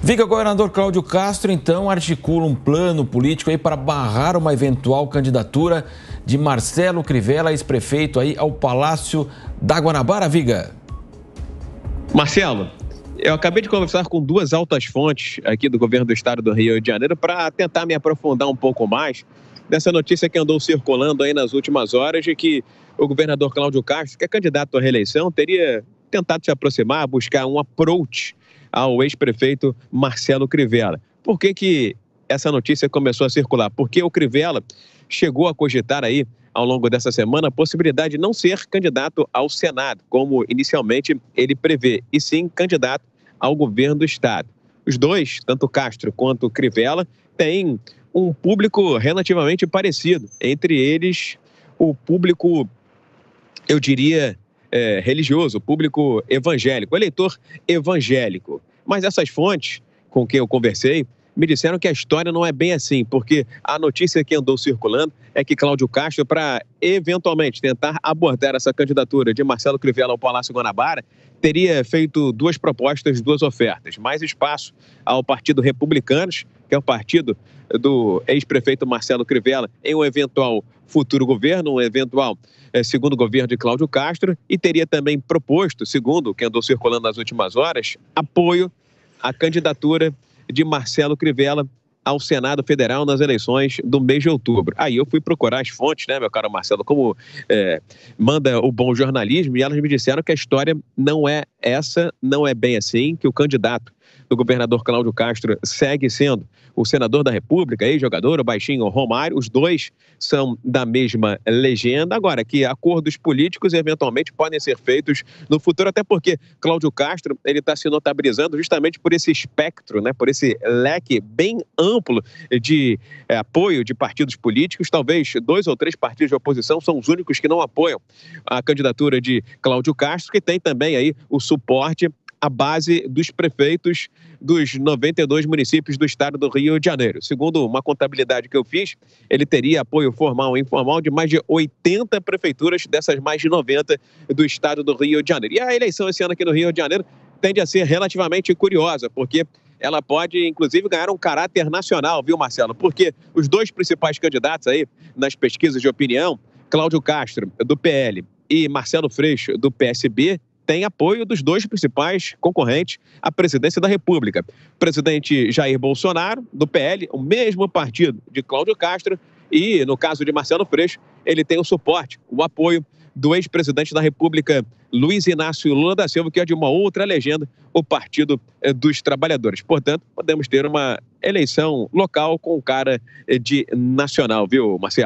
Viga governador Cláudio Castro então articula um plano político aí para barrar uma eventual candidatura de Marcelo Crivella, ex-prefeito aí ao Palácio da Guanabara, Viga. Marcelo, eu acabei de conversar com duas altas fontes aqui do governo do estado do Rio de Janeiro para tentar me aprofundar um pouco mais dessa notícia que andou circulando aí nas últimas horas de que o governador Cláudio Castro, que é candidato à reeleição, teria tentado se aproximar, buscar um approach ao ex-prefeito Marcelo Crivella. Por que, que essa notícia começou a circular? Porque o Crivella chegou a cogitar aí, ao longo dessa semana, a possibilidade de não ser candidato ao Senado, como inicialmente ele prevê, e sim candidato ao governo do Estado. Os dois, tanto Castro quanto Crivella, têm um público relativamente parecido. Entre eles, o público, eu diria, é, religioso, público evangélico, eleitor evangélico. Mas essas fontes com quem eu conversei me disseram que a história não é bem assim, porque a notícia que andou circulando é que Cláudio Castro, para eventualmente tentar abordar essa candidatura de Marcelo Crivella ao Palácio Guanabara, teria feito duas propostas, duas ofertas, mais espaço ao Partido Republicanos que é o partido do ex-prefeito Marcelo Crivella, em um eventual futuro governo, um eventual eh, segundo governo de Cláudio Castro, e teria também proposto, segundo o que andou circulando nas últimas horas, apoio à candidatura de Marcelo Crivella ao Senado Federal nas eleições do mês de outubro. Aí eu fui procurar as fontes, né, meu caro Marcelo, como é, manda o bom jornalismo, e elas me disseram que a história não é essa, não é bem assim, que o candidato do governador Cláudio Castro segue sendo o senador da República, ex-jogador, o baixinho Romário. Os dois são da mesma legenda. Agora, que acordos políticos eventualmente podem ser feitos no futuro, até porque Cláudio Castro ele está se notabilizando justamente por esse espectro, né, por esse leque bem amplo de é, apoio de partidos políticos. Talvez dois ou três partidos de oposição são os únicos que não apoiam a candidatura de Cláudio Castro, que tem também aí o suporte a base dos prefeitos dos 92 municípios do estado do Rio de Janeiro. Segundo uma contabilidade que eu fiz, ele teria apoio formal e informal de mais de 80 prefeituras, dessas mais de 90 do estado do Rio de Janeiro. E a eleição esse ano aqui no Rio de Janeiro tende a ser relativamente curiosa, porque ela pode, inclusive, ganhar um caráter nacional, viu, Marcelo? Porque os dois principais candidatos aí nas pesquisas de opinião, Cláudio Castro, do PL, e Marcelo Freixo, do PSB, tem apoio dos dois principais concorrentes à presidência da República: presidente Jair Bolsonaro, do PL, o mesmo partido de Cláudio Castro, e, no caso de Marcelo Freixo, ele tem o suporte, o apoio do ex-presidente da República, Luiz Inácio Lula da Silva, que é de uma outra legenda, o Partido eh, dos Trabalhadores. Portanto, podemos ter uma eleição local com cara eh, de nacional, viu, Marcelo?